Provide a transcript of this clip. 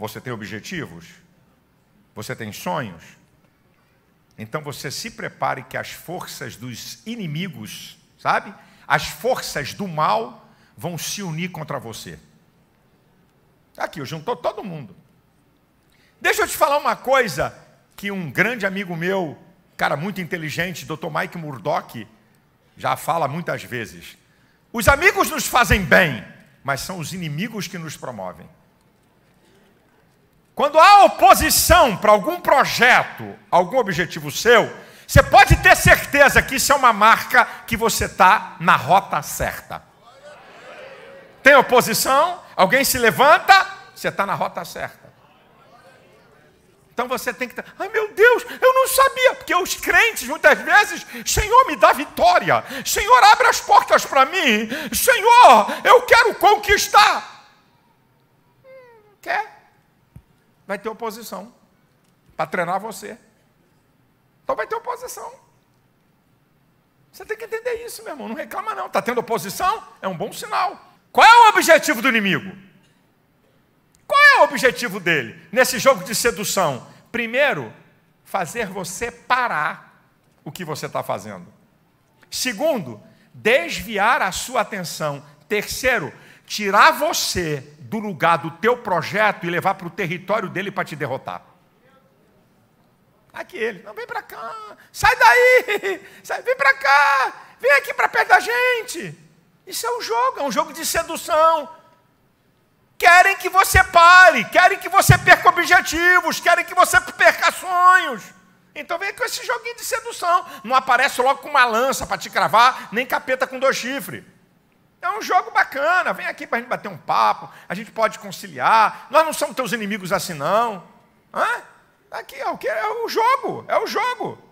Você tem objetivos? Você tem sonhos? Então você se prepare que as forças dos inimigos, sabe? As forças do mal vão se unir contra você. Aqui, eu juntou todo mundo. Deixa eu te falar uma coisa que um grande amigo meu, cara muito inteligente, Dr. Mike Murdock, já fala muitas vezes. Os amigos nos fazem bem, mas são os inimigos que nos promovem. Quando há oposição para algum projeto, algum objetivo seu, você pode ter certeza que isso é uma marca que você está na rota certa. Tem oposição, alguém se levanta, você está na rota certa. Então você tem que estar, tá, ai meu Deus, eu não sabia, porque os crentes muitas vezes, Senhor, me dá vitória, Senhor, abre as portas para mim, Senhor, eu quero conquistar. vai ter oposição para treinar você. Então vai ter oposição. Você tem que entender isso, meu irmão. Não reclama, não. Está tendo oposição? É um bom sinal. Qual é o objetivo do inimigo? Qual é o objetivo dele nesse jogo de sedução? Primeiro, fazer você parar o que você está fazendo. Segundo, desviar a sua atenção. Terceiro, tirar você do lugar do teu projeto e levar para o território dele para te derrotar. Aqui ele, não, vem para cá, sai daí, sai, vem para cá, vem aqui para perto da gente. Isso é um jogo, é um jogo de sedução. Querem que você pare, querem que você perca objetivos, querem que você perca sonhos. Então vem com esse joguinho de sedução. Não aparece logo com uma lança para te cravar, nem capeta com dois chifres. É um jogo bacana, vem aqui para a gente bater um papo, a gente pode conciliar, nós não somos teus inimigos assim não. Hã? Aqui é o que é o jogo, é o jogo.